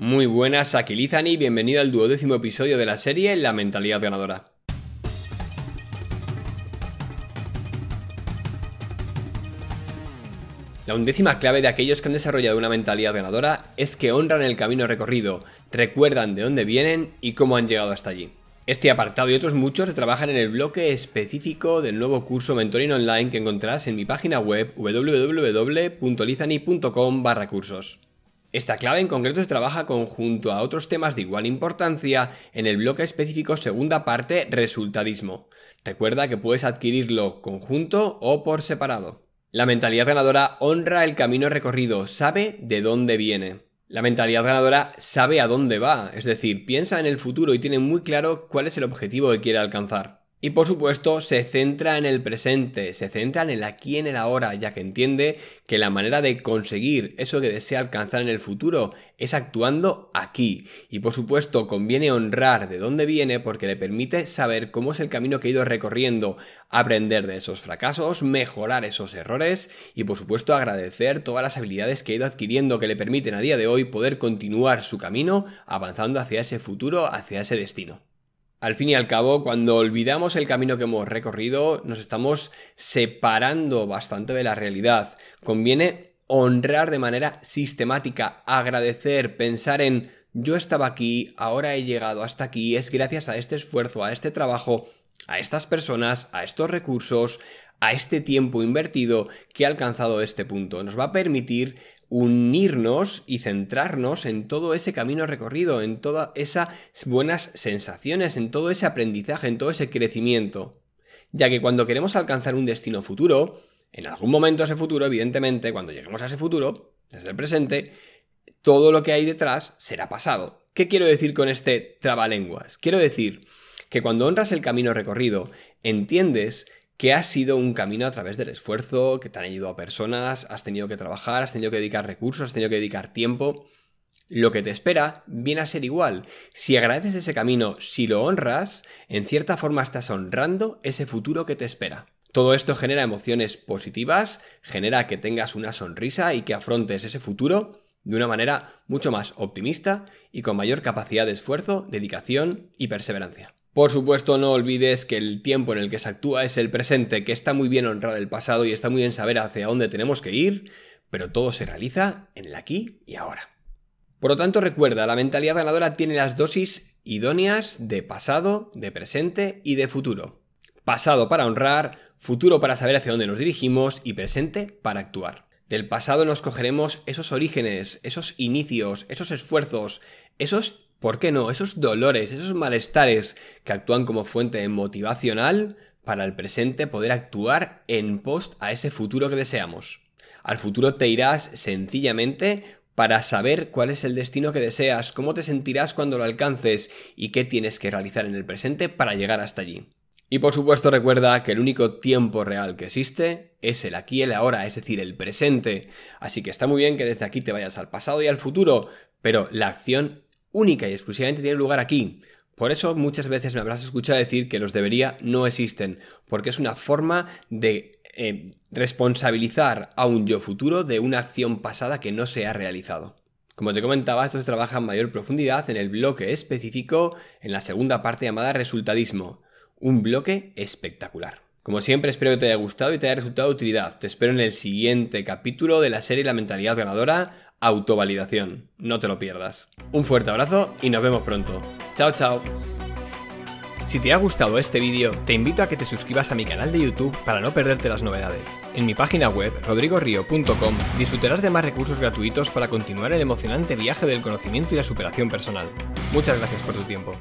Muy buenas, aquí Lizani, bienvenido al duodécimo episodio de la serie La mentalidad ganadora. La undécima clave de aquellos que han desarrollado una mentalidad ganadora es que honran el camino recorrido, recuerdan de dónde vienen y cómo han llegado hasta allí. Este apartado y otros muchos se trabajan en el bloque específico del nuevo curso Mentoring Online que encontrarás en mi página web www.lizani.com cursos. Esta clave en concreto se trabaja conjunto a otros temas de igual importancia en el bloque específico segunda parte resultadismo. Recuerda que puedes adquirirlo conjunto o por separado. La mentalidad ganadora honra el camino recorrido, sabe de dónde viene. La mentalidad ganadora sabe a dónde va, es decir, piensa en el futuro y tiene muy claro cuál es el objetivo que quiere alcanzar. Y por supuesto se centra en el presente, se centra en el aquí y en el ahora, ya que entiende que la manera de conseguir eso que desea alcanzar en el futuro es actuando aquí. Y por supuesto conviene honrar de dónde viene porque le permite saber cómo es el camino que ha ido recorriendo, aprender de esos fracasos, mejorar esos errores y por supuesto agradecer todas las habilidades que ha ido adquiriendo que le permiten a día de hoy poder continuar su camino avanzando hacia ese futuro, hacia ese destino. Al fin y al cabo, cuando olvidamos el camino que hemos recorrido, nos estamos separando bastante de la realidad. Conviene honrar de manera sistemática, agradecer, pensar en yo estaba aquí, ahora he llegado hasta aquí, es gracias a este esfuerzo, a este trabajo a estas personas, a estos recursos, a este tiempo invertido que ha alcanzado este punto. Nos va a permitir unirnos y centrarnos en todo ese camino recorrido, en todas esas buenas sensaciones, en todo ese aprendizaje, en todo ese crecimiento. Ya que cuando queremos alcanzar un destino futuro, en algún momento ese futuro, evidentemente, cuando lleguemos a ese futuro, desde el presente, todo lo que hay detrás será pasado. ¿Qué quiero decir con este trabalenguas? Quiero decir que cuando honras el camino recorrido, entiendes que ha sido un camino a través del esfuerzo, que te han ayudado a personas, has tenido que trabajar, has tenido que dedicar recursos, has tenido que dedicar tiempo. Lo que te espera viene a ser igual. Si agradeces ese camino, si lo honras, en cierta forma estás honrando ese futuro que te espera. Todo esto genera emociones positivas, genera que tengas una sonrisa y que afrontes ese futuro de una manera mucho más optimista y con mayor capacidad de esfuerzo, dedicación y perseverancia. Por supuesto, no olvides que el tiempo en el que se actúa es el presente, que está muy bien honrar el pasado y está muy bien saber hacia dónde tenemos que ir, pero todo se realiza en el aquí y ahora. Por lo tanto, recuerda, la mentalidad ganadora tiene las dosis idóneas de pasado, de presente y de futuro. Pasado para honrar, futuro para saber hacia dónde nos dirigimos y presente para actuar. Del pasado nos cogeremos esos orígenes, esos inicios, esos esfuerzos, esos ¿por qué no? Esos dolores, esos malestares que actúan como fuente motivacional para el presente poder actuar en post a ese futuro que deseamos. Al futuro te irás sencillamente para saber cuál es el destino que deseas, cómo te sentirás cuando lo alcances y qué tienes que realizar en el presente para llegar hasta allí. Y por supuesto recuerda que el único tiempo real que existe es el aquí y el ahora, es decir, el presente. Así que está muy bien que desde aquí te vayas al pasado y al futuro, pero la acción única y exclusivamente tiene lugar aquí. Por eso muchas veces me habrás escuchado decir que los debería no existen, porque es una forma de eh, responsabilizar a un yo futuro de una acción pasada que no se ha realizado. Como te comentaba, esto se trabaja en mayor profundidad en el bloque específico, en la segunda parte llamada resultadismo. Un bloque espectacular. Como siempre, espero que te haya gustado y te haya resultado de utilidad. Te espero en el siguiente capítulo de la serie La mentalidad ganadora autovalidación. No te lo pierdas. Un fuerte abrazo y nos vemos pronto. Chao, chao. Si te ha gustado este vídeo, te invito a que te suscribas a mi canal de YouTube para no perderte las novedades. En mi página web, rodrigorío.com disfrutarás de más recursos gratuitos para continuar el emocionante viaje del conocimiento y la superación personal. Muchas gracias por tu tiempo.